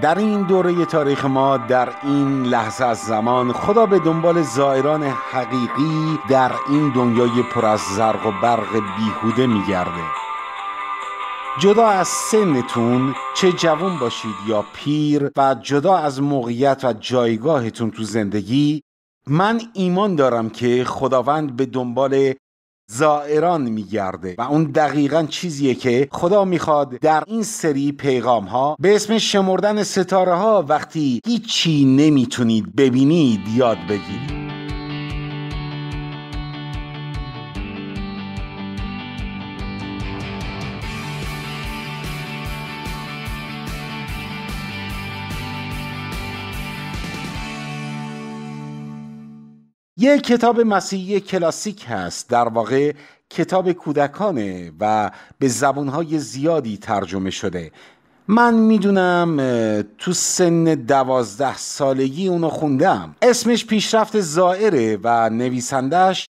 در این دوره تاریخ ما در این لحظه از زمان خدا به دنبال زائران حقیقی در این دنیای پر از زرق و برق بیهوده میگرده جدا از سنتون چه جوان باشید یا پیر و جدا از موقعیت و جایگاهتون تو زندگی من ایمان دارم که خداوند به دنبال زائران میگرده و اون دقیقا چیزیه که خدا میخواد در این سری پیغام ها به اسم شمردن ستاره ها وقتی هیچی نمیتونید ببینید یاد بگیرید یه کتاب مسیحی کلاسیک هست در واقع کتاب کودکانه و به زبونهای زیادی ترجمه شده من میدونم تو سن دوازده سالگی اونو خوندم اسمش پیشرفت زائره و نویسندش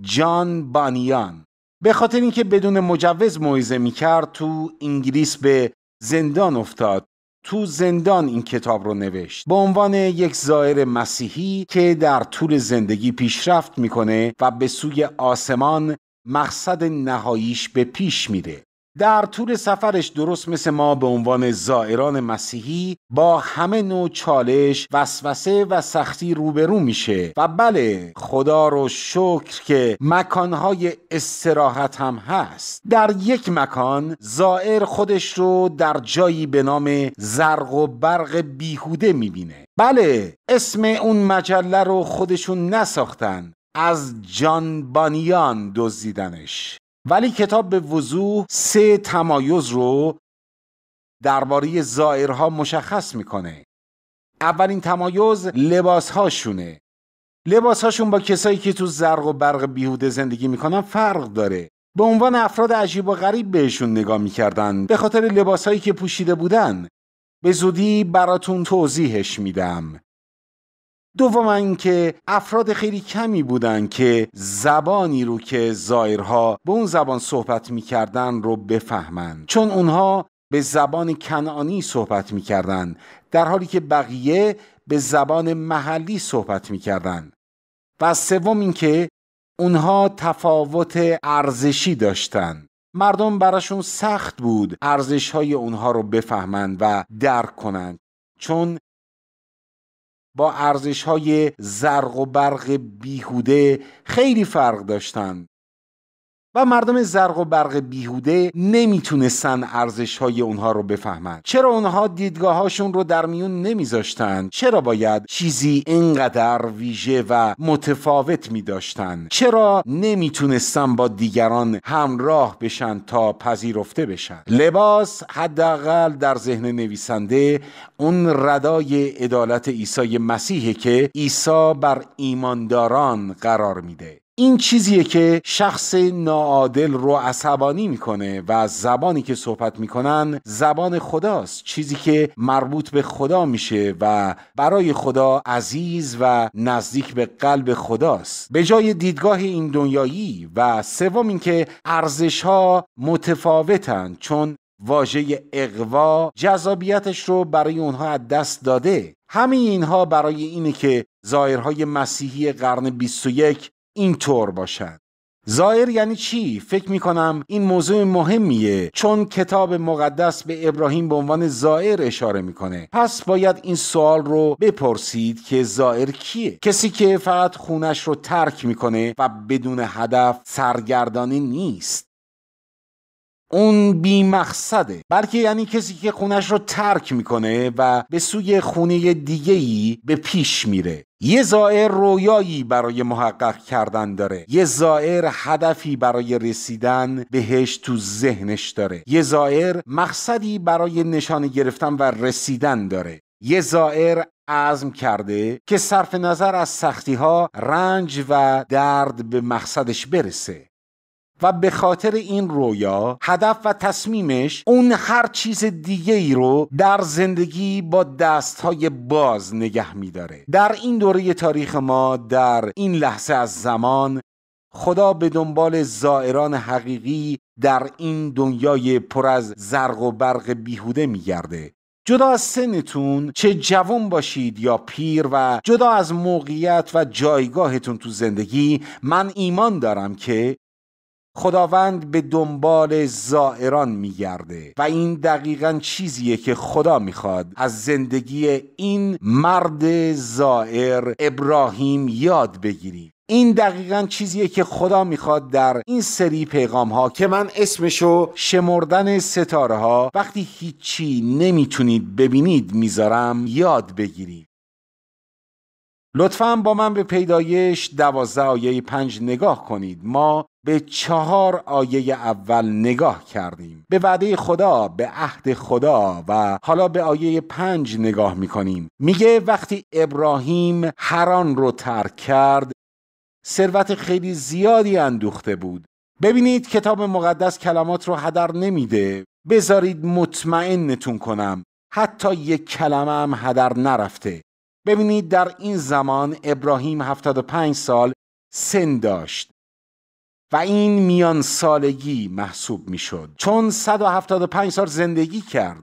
جان بانیان به خاطر اینکه بدون مجوز موعظه میکرد تو انگلیس به زندان افتاد تو زندان این کتاب رو نوشت به عنوان یک زائر مسیحی که در طول زندگی پیشرفت میکنه و به سوی آسمان مقصد نهاییش به پیش میره در طول سفرش درست مثل ما به عنوان زائران مسیحی با همه نوع چالش وسوسه و سختی روبرو میشه و بله خدا رو شکر که مکانهای استراحت هم هست در یک مکان زائر خودش رو در جایی به نام زرق و برق بیهوده میبینه بله اسم اون مجله رو خودشون نساختن از جان بانیان دزدیدنش ولی کتاب به وضوح سه تمایز رو درباره زائرها مشخص میکنه اولین تمایز لباسهاشونه لباسهاشون با کسایی که تو زرق و برق بیهوده زندگی میکنن فرق داره به عنوان افراد عجیب و غریب بهشون نگاه میکردن به خاطر لباسهایی که پوشیده بودن به زودی براتون توضیحش میدم دوم اینکه افراد خیلی کمی بودند که زبانی رو که زایرها به اون زبان صحبت میکردن رو بفهمند چون اونها به زبان کنعانی صحبت میکردن در حالی که بقیه به زبان محلی صحبت میکردن. و سوم اینکه اونها تفاوت ارزشی داشتند مردم براشون سخت بود ارزش های اونها رو بفهمند و درک کنند چون با ارزش های زرق و برق بیهوده خیلی فرق داشتند و مردم زرق و برق بیهوده نمیتونستن ارزش های اونها رو بفهمند چرا اونها دیدگاهاشون رو در میون نمیذاشتن چرا باید چیزی اینقدر ویژه و متفاوت میداشتن چرا نمیتونستن با دیگران همراه بشن تا پذیرفته بشن لباس حداقل در ذهن نویسنده اون ردای عدالت عیسی مسیحه که عیسی بر ایمانداران قرار میده این چیزیه که شخص ناعادل رو عصبانی میکنه و زبانی که صحبت میکنن زبان خداست چیزی که مربوط به خدا میشه و برای خدا عزیز و نزدیک به قلب خداست به جای دیدگاه این دنیایی و سوم اینکه ارزش ها متفاوتن چون واژه اقوا جذابیتش رو برای اونها از دست داده همه اینها برای اینه که ظاهرهای مسیحی قرن 21 اینطور باشد زائر یعنی چی؟ فکر می کنم این موضوع مهمیه چون کتاب مقدس به ابراهیم به عنوان زائر اشاره میکنه پس باید این سوال رو بپرسید که زائر کیه؟ کسی که فقط خونش رو ترک میکنه و بدون هدف سرگردانی نیست اون بی مقصده بلکه یعنی کسی که خونش رو ترک میکنه و به سوی خونه دیگه ای به پیش میره یه زائر رویایی برای محقق کردن داره یه زائر هدفی برای رسیدن بهش تو ذهنش داره یه زائر مقصدی برای نشانه گرفتن و رسیدن داره یه زائر عزم کرده که صرف نظر از سختی ها رنج و درد به مقصدش برسه و به خاطر این رویا هدف و تصمیمش اون هر چیز دیگه ای رو در زندگی با های باز نگه می داره در این دوره تاریخ ما در این لحظه از زمان خدا به دنبال زائران حقیقی در این دنیای پر از زرق و برق بیهوده می گرده جدا از سنتون چه جوان باشید یا پیر و جدا از موقعیت و جایگاهتون تو زندگی من ایمان دارم که خداوند به دنبال زائران میگرده و این دقیقا چیزیه که خدا میخواد از زندگی این مرد زائر ابراهیم یاد بگیریم این دقیقا چیزیه که خدا میخواد در این سری پیغام ها که من اسمشو شمردن ستاره ها وقتی هیچی نمیتونید ببینید میذارم یاد بگیریم لطفاً با من به پیدایش دوازده آیه پنج نگاه کنید ما به چهار آیه اول نگاه کردیم به وعده خدا به عهد خدا و حالا به آیه پنج نگاه میکنیم میگه وقتی ابراهیم هران رو ترک کرد ثروت خیلی زیادی اندوخته بود ببینید کتاب مقدس کلمات رو هدر نمیده بذارید نتون کنم حتی یک کلمه هم هدر نرفته ببینید در این زمان ابراهیم 75 سال سن داشت و این میان سالگی محسوب میشد چون 175 سال زندگی کرد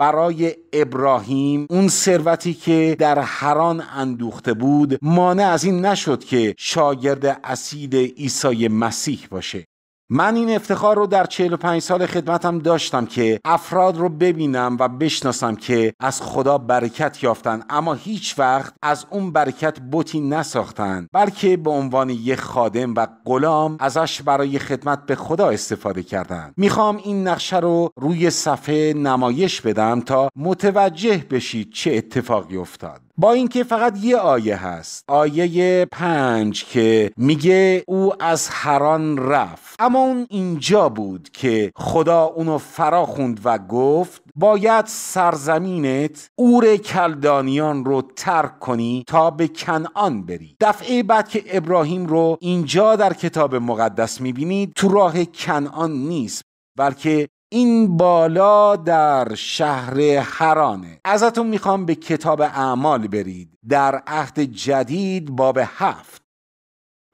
برای ابراهیم اون ثروتی که در هران اندوخته بود مانع از این نشد که شاگرد اسید عیسی مسیح باشه من این افتخار رو در 45 سال خدمتم داشتم که افراد رو ببینم و بشناسم که از خدا برکت یافتن اما هیچ وقت از اون برکت بوتی نساختن بلکه به عنوان یک خادم و غلام ازش برای خدمت به خدا استفاده کردن میخوام این نقشه رو روی صفحه نمایش بدم تا متوجه بشید چه اتفاقی افتاد با اینکه فقط یه آیه هست آیه پنج که میگه او از هران رفت اما اون اینجا بود که خدا اونو فرا خوند و گفت باید سرزمینت اور کلدانیان رو ترک کنی تا به کنعان بری دفعه بعد که ابراهیم رو اینجا در کتاب مقدس میبینید تو راه کنعان نیست بلکه این بالا در شهر حرانه ازتون میخوام به کتاب اعمال برید در عهد جدید باب هفت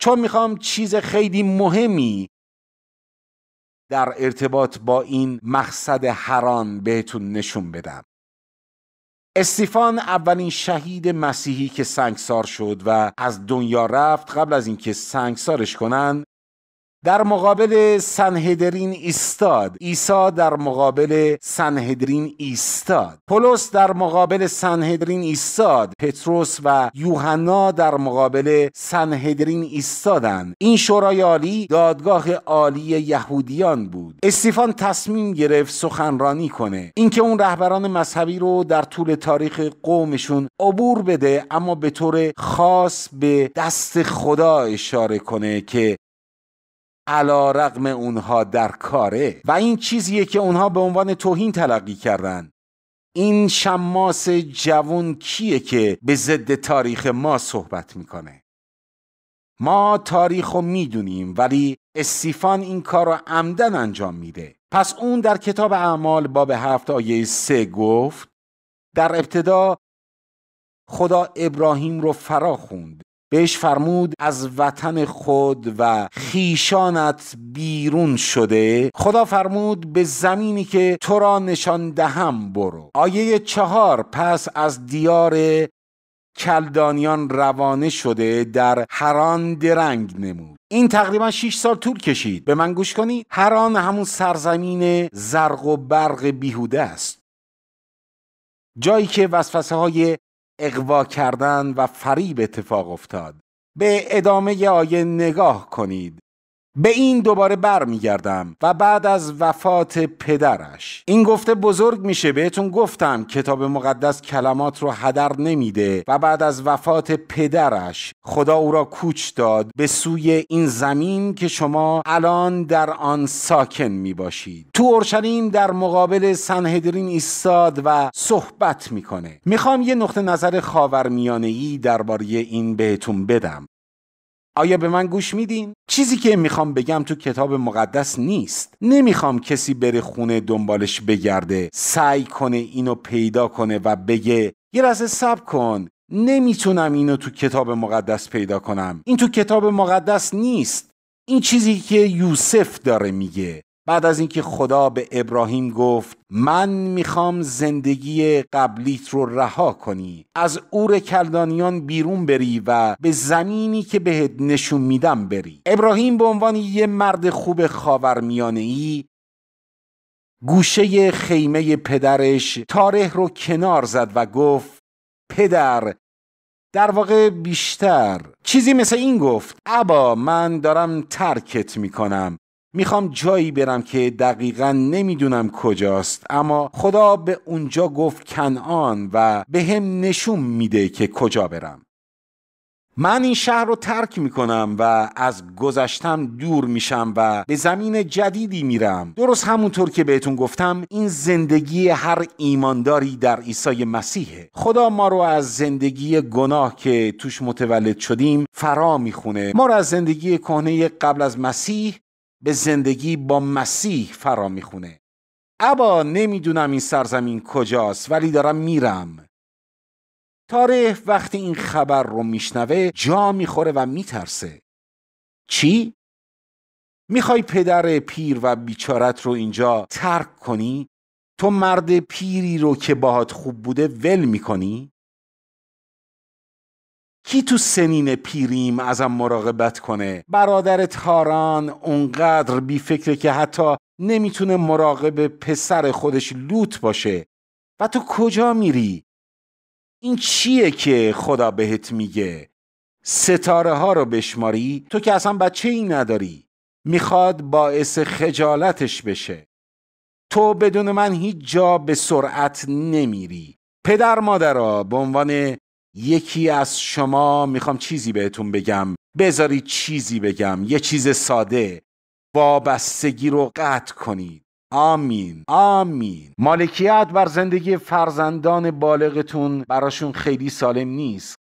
چون میخوام چیز خیلی مهمی در ارتباط با این مقصد حران بهتون نشون بدم استیفان اولین شهید مسیحی که سنگسار شد و از دنیا رفت قبل از اینکه سنگسارش کنن در مقابل سنهدرین ایستاد عیسی در مقابل سنهدرین ایستاد پولس در مقابل سنهدرین ایستاد پتروس و یوحنا در مقابل سنهدرین ایستادند این شورای عالی دادگاه عالی یهودیان بود استیفان تصمیم گرفت سخنرانی کنه اینکه اون رهبران مذهبی رو در طول تاریخ قومشون عبور بده اما به طور خاص به دست خدا اشاره کنه که علا رقم اونها در کاره و این چیزیه که اونها به عنوان توهین تلقی کردن این شماس جوون کیه که به ضد تاریخ ما صحبت میکنه ما تاریخ رو میدونیم ولی استیفان این کار رو عمدن انجام میده پس اون در کتاب اعمال باب هفت آیه سه گفت در ابتدا خدا ابراهیم رو فرا خوند بهش فرمود از وطن خود و خیشانت بیرون شده خدا فرمود به زمینی که تو را نشان دهم برو آیه چهار پس از دیار کلدانیان روانه شده در هران درنگ نمود این تقریبا 6 سال طول کشید به من گوش کنی هران همون سرزمین زرق و برق بیهوده است جایی که وسوسه های اقوا کردن و فریب اتفاق افتاد به ادامه آیه نگاه کنید به این دوباره برمیگردم و بعد از وفات پدرش این گفته بزرگ میشه بهتون گفتم کتاب مقدس کلمات رو هدر نمیده و بعد از وفات پدرش خدا او را کوچ داد به سوی این زمین که شما الان در آن ساکن میباشید تو اورشلیم در مقابل سنهدرین ایستاد و صحبت میکنه میخوام یه نقطه نظر خاورمیانه ای درباره این بهتون بدم آیا به من گوش میدین؟ چیزی که میخوام بگم تو کتاب مقدس نیست نمیخوام کسی بره خونه دنبالش بگرده سعی کنه اینو پیدا کنه و بگه یه لحظه صبر کن نمیتونم اینو تو کتاب مقدس پیدا کنم این تو کتاب مقدس نیست این چیزی که یوسف داره میگه بعد از اینکه خدا به ابراهیم گفت من میخوام زندگی قبلیت رو رها کنی از اور کلدانیان بیرون بری و به زمینی که بهت نشون میدم بری ابراهیم به عنوان یه مرد خوب خاورمیانه ای گوشه خیمه پدرش تاره رو کنار زد و گفت پدر در واقع بیشتر چیزی مثل این گفت ابا من دارم ترکت میکنم میخوام جایی برم که دقیقا نمیدونم کجاست اما خدا به اونجا گفت کنعان و به هم نشون میده که کجا برم من این شهر رو ترک میکنم و از گذشتم دور میشم و به زمین جدیدی میرم درست همونطور که بهتون گفتم این زندگی هر ایمانداری در عیسی مسیحه خدا ما رو از زندگی گناه که توش متولد شدیم فرا میخونه ما رو از زندگی کهنه قبل از مسیح به زندگی با مسیح فرا میخونه ابا نمیدونم این سرزمین کجاست ولی دارم میرم تاره وقتی این خبر رو میشنوه جا میخوره و میترسه چی؟ میخوای پدر پیر و بیچارت رو اینجا ترک کنی؟ تو مرد پیری رو که باهات خوب بوده ول میکنی؟ کی تو سنین پیریم ازم مراقبت کنه برادر تاران اونقدر بی که حتی نمیتونه مراقب پسر خودش لوت باشه و تو کجا میری؟ این چیه که خدا بهت میگه؟ ستاره ها رو بشماری تو که اصلا بچه ای نداری میخواد باعث خجالتش بشه تو بدون من هیچ جا به سرعت نمیری پدر مادرها به عنوان یکی از شما میخوام چیزی بهتون بگم بذارید چیزی بگم یه چیز ساده وابستگی رو قطع کنید آمین آمین مالکیت بر زندگی فرزندان بالغتون براشون خیلی سالم نیست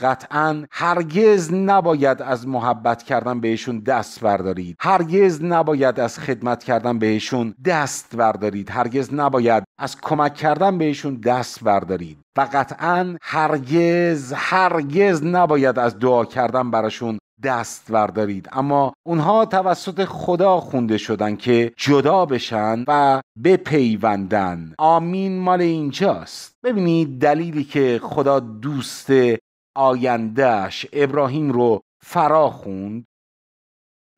قطعا هرگز نباید از محبت کردن بهشون دست بردارید هرگز نباید از خدمت کردن بهشون دست بردارید هرگز نباید از کمک کردن بهشون دست بردارید و قطعا هرگز هرگز نباید از دعا کردن براشون دست بردارید اما اونها توسط خدا خونده شدن که جدا بشن و بپیوندن آمین مال اینجاست ببینید دلیلی که خدا دوست آیندهش ابراهیم رو فرا خوند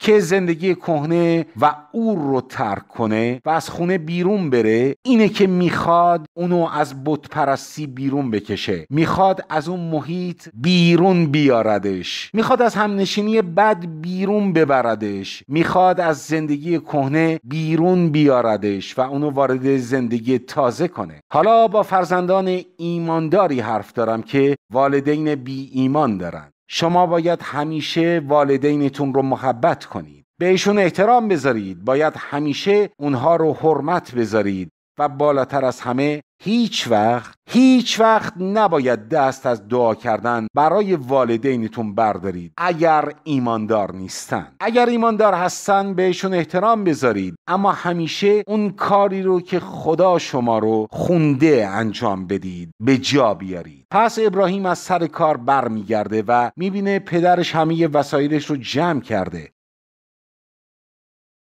که زندگی کهنه و او رو ترک کنه و از خونه بیرون بره اینه که میخواد اونو از بتپرستی بیرون بکشه میخواد از اون محیط بیرون بیاردش میخواد از همنشینی بد بیرون ببردش میخواد از زندگی کهنه بیرون بیاردش و اونو وارد زندگی تازه کنه حالا با فرزندان ایمانداری حرف دارم که والدین بی ایمان دارن شما باید همیشه والدینتون رو محبت کنید بهشون احترام بذارید باید همیشه اونها رو حرمت بذارید و بالاتر از همه هیچ وقت هیچ وقت نباید دست از دعا کردن برای والدینتون بردارید اگر ایماندار نیستن اگر ایماندار هستن بهشون احترام بذارید اما همیشه اون کاری رو که خدا شما رو خونده انجام بدید به جا بیارید پس ابراهیم از سر کار برمیگرده و میبینه پدرش همه وسایلش رو جمع کرده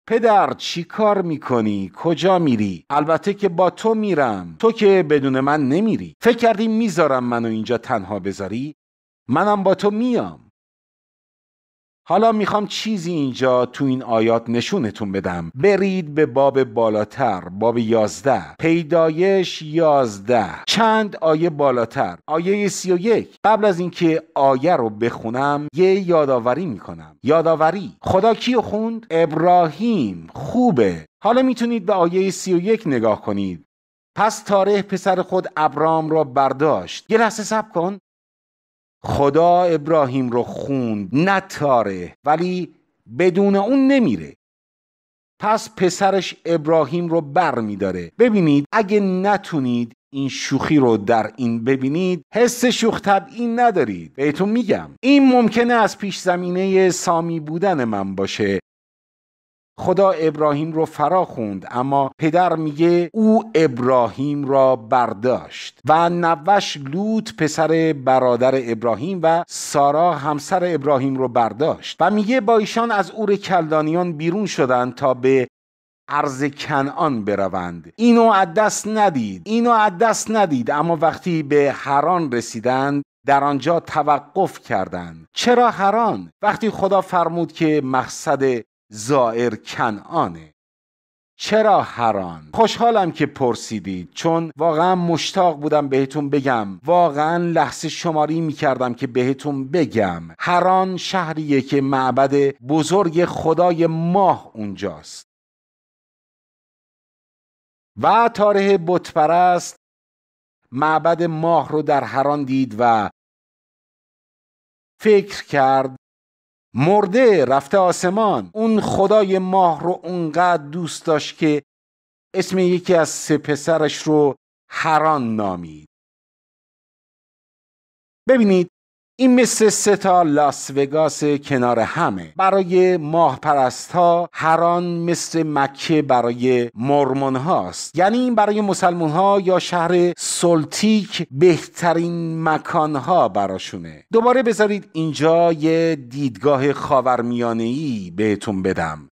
پدر چی کار میکنی؟ کجا میری؟ البته که با تو میرم تو که بدون من نمیری فکر کردی میذارم منو اینجا تنها بذاری؟ منم با تو میام حالا میخوام چیزی اینجا تو این آیات نشونتون بدم برید به باب بالاتر باب یازده پیدایش یازده چند آیه بالاتر آیه سی و یک قبل از اینکه آیه رو بخونم یه یادآوری میکنم یادآوری خدا کیو خوند ابراهیم خوبه حالا میتونید به آیه سی و یک نگاه کنید پس تاره پسر خود ابرام را برداشت یه لحظه سب کن خدا ابراهیم رو خوند نتاره ولی بدون اون نمیره پس پسرش ابراهیم رو بر میداره ببینید اگه نتونید این شوخی رو در این ببینید حس شوخ طبعی ندارید بهتون میگم این ممکنه از پیش زمینه سامی بودن من باشه خدا ابراهیم رو فرا خوند اما پدر میگه او ابراهیم را برداشت و نوش لوط پسر برادر ابراهیم و سارا همسر ابراهیم رو برداشت و میگه با ایشان از اور کلدانیان بیرون شدند تا به ارز کنعان بروند اینو از دست ندید اینو از دست ندید اما وقتی به هران رسیدند در آنجا توقف کردند چرا هران وقتی خدا فرمود که مقصد زائر کنعانه چرا هران خوشحالم که پرسیدید چون واقعا مشتاق بودم بهتون بگم واقعا لحظه شماری میکردم که بهتون بگم هران شهریه که معبد بزرگ خدای ماه اونجاست و تاره بتپرست معبد ماه رو در هران دید و فکر کرد مرده رفته آسمان اون خدای ماه رو اونقدر دوست داشت که اسم یکی از سه پسرش رو هران نامید ببینید این مثل سه تا لاس وگاس کنار همه برای ماه پرست ها هران مثل مکه برای مرمون هاست یعنی این برای مسلمون ها یا شهر سلتیک بهترین مکان ها براشونه دوباره بذارید اینجا یه دیدگاه خاورمیانه ای بهتون بدم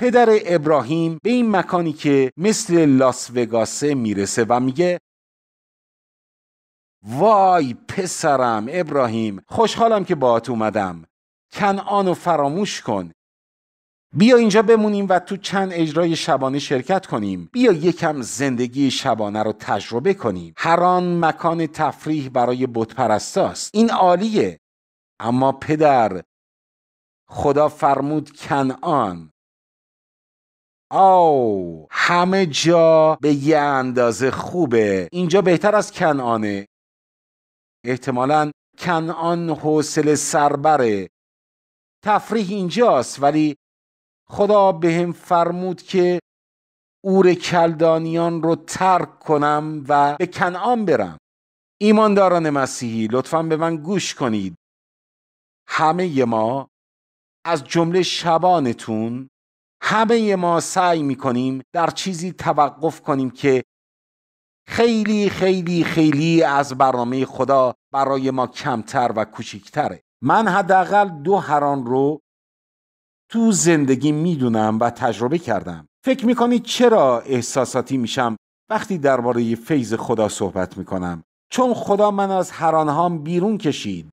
پدر ابراهیم به این مکانی که مثل لاس وگاسه میرسه و میگه وای پسرم ابراهیم خوشحالم که باهات اومدم کنعان و فراموش کن بیا اینجا بمونیم و تو چند اجرای شبانه شرکت کنیم بیا یکم زندگی شبانه رو تجربه کنیم هر مکان تفریح برای بتپرستاست این عالیه اما پدر خدا فرمود کنعان او همه جا به یه اندازه خوبه اینجا بهتر از کنعانه احتمالا کنعان حوصله سربره تفریح اینجاست ولی خدا به فرمود که اور کلدانیان رو ترک کنم و به کنعان برم ایمانداران مسیحی لطفا به من گوش کنید همه ما از جمله شبانتون همه ما سعی می کنیم در چیزی توقف کنیم که خیلی خیلی خیلی از برنامه خدا برای ما کمتر و کوچیکتره من حداقل دو هران رو تو زندگی میدونم و تجربه کردم فکر میکنید چرا احساساتی میشم وقتی درباره فیض خدا صحبت میکنم چون خدا من از هرانهام بیرون کشید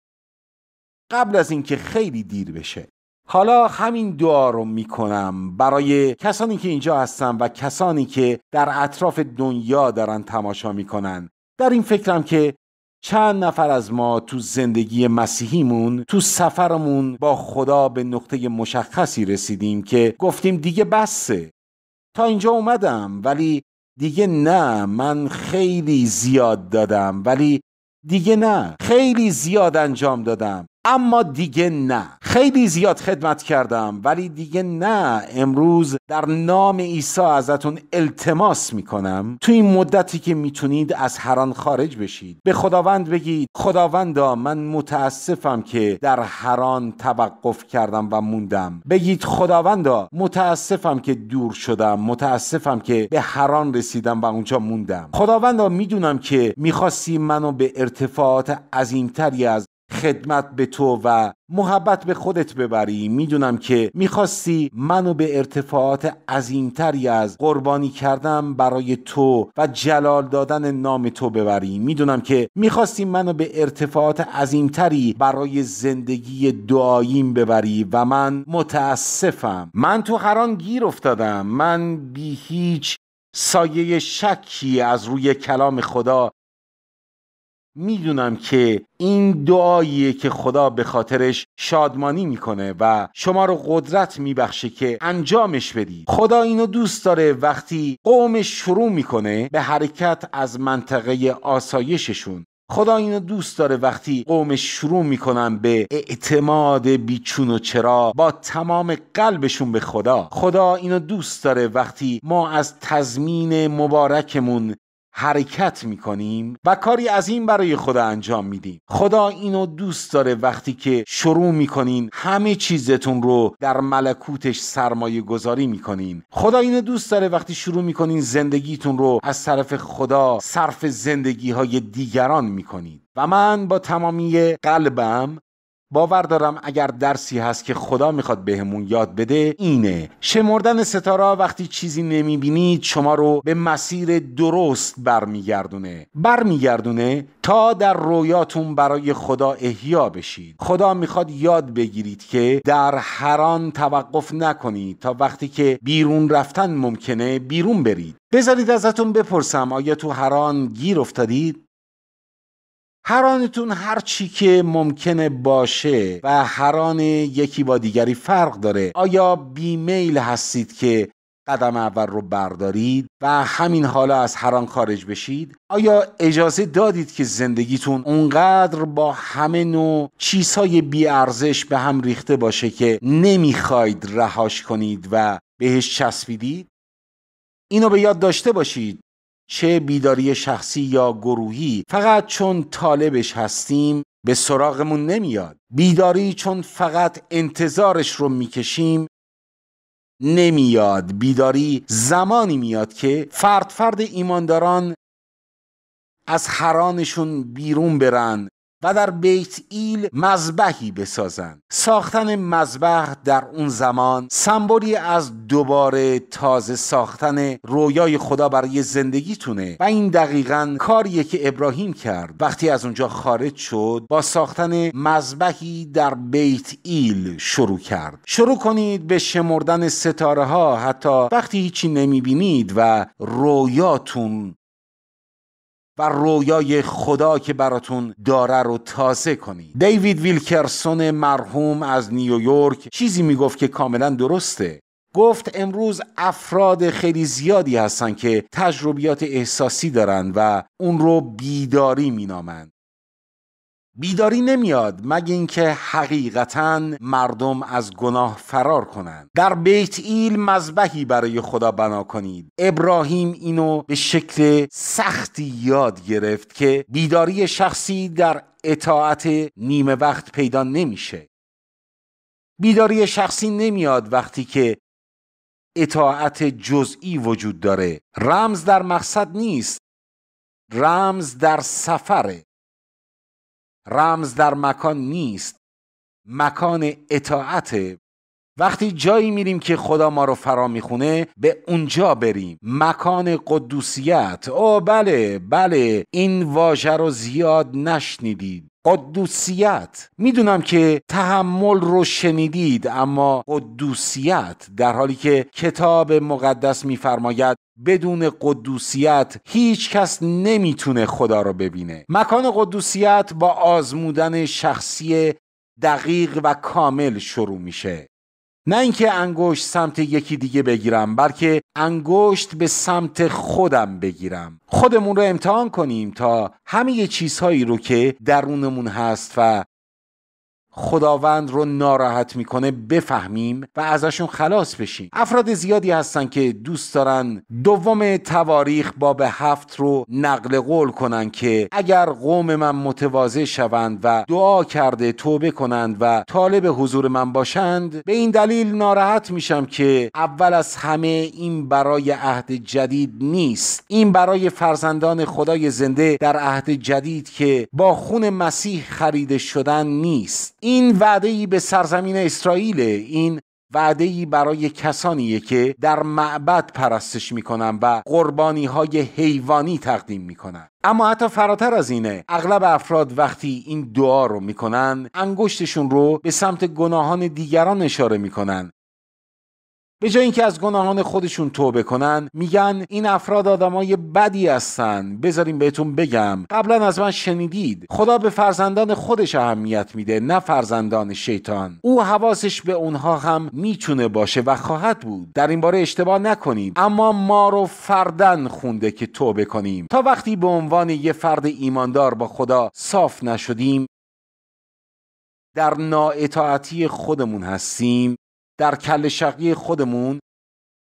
قبل از اینکه خیلی دیر بشه حالا همین دعا رو میکنم برای کسانی که اینجا هستن و کسانی که در اطراف دنیا دارن تماشا میکنن در این فکرم که چند نفر از ما تو زندگی مسیحیمون تو سفرمون با خدا به نقطه مشخصی رسیدیم که گفتیم دیگه بسه تا اینجا اومدم ولی دیگه نه من خیلی زیاد دادم ولی دیگه نه خیلی زیاد انجام دادم اما دیگه نه خیلی زیاد خدمت کردم ولی دیگه نه امروز در نام عیسی ازتون التماس میکنم تو این مدتی که میتونید از هران خارج بشید به خداوند بگید خداوندا من متاسفم که در هران توقف کردم و موندم بگید خداوندا متاسفم که دور شدم متاسفم که به هران رسیدم و اونجا موندم خداوندا میدونم که میخواستی منو به ارتفاعات عظیمتری از خدمت به تو و محبت به خودت ببری میدونم که میخواستی منو به ارتفاعات عظیمتری از قربانی کردم برای تو و جلال دادن نام تو ببری میدونم که میخواستی منو به ارتفاعات عظیمتری برای زندگی دعاییم ببری و من متاسفم من تو هران گیر افتادم من بی هیچ سایه شکی از روی کلام خدا میدونم که این دعاییه که خدا به خاطرش شادمانی میکنه و شما رو قدرت میبخشه که انجامش بدی خدا اینو دوست داره وقتی قومش شروع میکنه به حرکت از منطقه آسایششون خدا اینو دوست داره وقتی قوم شروع میکنن به اعتماد بیچون و چرا با تمام قلبشون به خدا خدا اینو دوست داره وقتی ما از تضمین مبارکمون حرکت میکنیم و کاری از این برای خدا انجام میدیم خدا اینو دوست داره وقتی که شروع میکنین همه چیزتون رو در ملکوتش سرمایه گذاری میکنین خدا اینو دوست داره وقتی شروع میکنین زندگیتون رو از طرف خدا صرف زندگی های دیگران میکنین و من با تمامی قلبم باور دارم اگر درسی هست که خدا میخواد بهمون یاد بده اینه شمردن ستاره وقتی چیزی نمیبینید شما رو به مسیر درست برمیگردونه برمیگردونه تا در رویاتون برای خدا احیا بشید خدا میخواد یاد بگیرید که در هران توقف نکنید تا وقتی که بیرون رفتن ممکنه بیرون برید بذارید ازتون بپرسم آیا تو هران گیر افتادید هرانتون هرچی هر چی که ممکنه باشه و هران یکی با دیگری فرق داره آیا بیمیل هستید که قدم اول رو بردارید و همین حالا از هران خارج بشید آیا اجازه دادید که زندگیتون اونقدر با همه نوع چیزهای بیارزش به هم ریخته باشه که نمیخواید رهاش کنید و بهش چسبیدید اینو به یاد داشته باشید چه بیداری شخصی یا گروهی فقط چون طالبش هستیم به سراغمون نمیاد بیداری چون فقط انتظارش رو میکشیم نمیاد بیداری زمانی میاد که فرد فرد ایمانداران از حرانشون بیرون برن و در بیت ایل مذبحی بسازند ساختن مذبح در اون زمان سمبولی از دوباره تازه ساختن رویای خدا برای تونه و این دقیقا کاریه که ابراهیم کرد وقتی از اونجا خارج شد با ساختن مذبحی در بیت ایل شروع کرد شروع کنید به شمردن ستاره ها حتی وقتی هیچی نمیبینید و رویاتون و رویای خدا که براتون داره رو تازه کنید دیوید ویلکرسون مرحوم از نیویورک چیزی میگفت که کاملا درسته گفت امروز افراد خیلی زیادی هستند که تجربیات احساسی دارند و اون رو بیداری مینامند بیداری نمیاد مگه اینکه حقیقتا مردم از گناه فرار کنند در بیت ایل مذبحی برای خدا بنا کنید ابراهیم اینو به شکل سختی یاد گرفت که بیداری شخصی در اطاعت نیمه وقت پیدا نمیشه بیداری شخصی نمیاد وقتی که اطاعت جزئی وجود داره رمز در مقصد نیست رمز در سفره رمز در مکان نیست مکان اطاعته وقتی جایی میریم که خدا ما رو فرا میخونه به اونجا بریم مکان قدوسیت او بله بله این واژه رو زیاد نشنیدید قدوسیت میدونم که تحمل رو شنیدید اما قدوسیت در حالی که کتاب مقدس میفرماید بدون قدوسیت هیچ کس نمیتونه خدا رو ببینه مکان قدوسیت با آزمودن شخصی دقیق و کامل شروع میشه نه اینکه انگشت سمت یکی دیگه بگیرم بلکه انگشت به سمت خودم بگیرم خودمون رو امتحان کنیم تا همه چیزهایی رو که درونمون هست و خداوند رو ناراحت میکنه بفهمیم و ازشون خلاص بشیم افراد زیادی هستن که دوست دارن دوم تواریخ باب هفت رو نقل قول کنن که اگر قوم من متواضع شوند و دعا کرده توبه کنند و طالب حضور من باشند به این دلیل ناراحت میشم که اول از همه این برای عهد جدید نیست این برای فرزندان خدای زنده در عهد جدید که با خون مسیح خریده شدن نیست این وعده ای به سرزمین اسرائیل این وعده ای برای کسانیه که در معبد پرستش میکنن و قربانی های حیوانی تقدیم میکنن اما حتی فراتر از اینه اغلب افراد وقتی این دعا رو میکنن انگشتشون رو به سمت گناهان دیگران اشاره میکنن به جای اینکه از گناهان خودشون توبه کنن میگن این افراد آدمای بدی هستن بذاریم بهتون بگم قبلا از من شنیدید خدا به فرزندان خودش اهمیت میده نه فرزندان شیطان او حواسش به اونها هم میتونه باشه و خواهد بود در این باره اشتباه نکنید اما ما رو فردن خونده که توبه کنیم تا وقتی به عنوان یه فرد ایماندار با خدا صاف نشدیم در نااطاعتی خودمون هستیم در کل شقی خودمون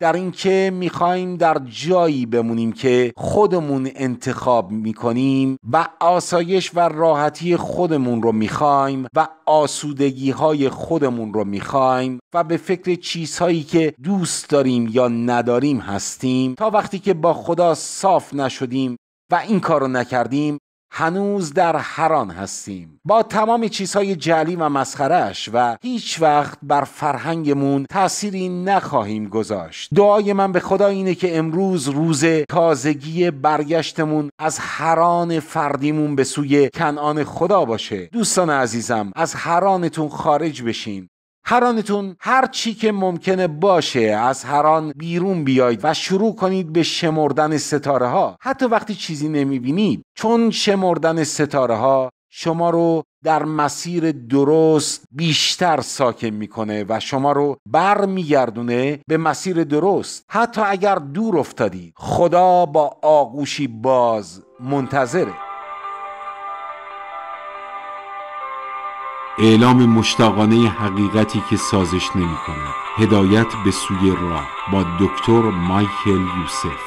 در اینکه میخوایم در جایی بمونیم که خودمون انتخاب میکنیم و آسایش و راحتی خودمون رو میخوایم و آسودگی های خودمون رو میخوایم و به فکر چیزهایی که دوست داریم یا نداریم هستیم تا وقتی که با خدا صاف نشدیم و این کار رو نکردیم هنوز در هران هستیم با تمام چیزهای جلی و مسخرش و هیچ وقت بر فرهنگمون تأثیری نخواهیم گذاشت دعای من به خدا اینه که امروز روز تازگی برگشتمون از هران فردیمون به سوی کنعان خدا باشه دوستان عزیزم از هرانتون خارج بشین هرانتون هر چی که ممکنه باشه از هران بیرون بیاید و شروع کنید به شمردن ستاره ها حتی وقتی چیزی نمیبینید چون شمردن ستاره ها شما رو در مسیر درست بیشتر ساکن میکنه و شما رو بر میگردونه به مسیر درست حتی اگر دور افتادید خدا با آغوشی باز منتظره اعلام مشتاقانه حقیقتی که سازش نمی هدایت به سوی راه با دکتر مایکل یوسف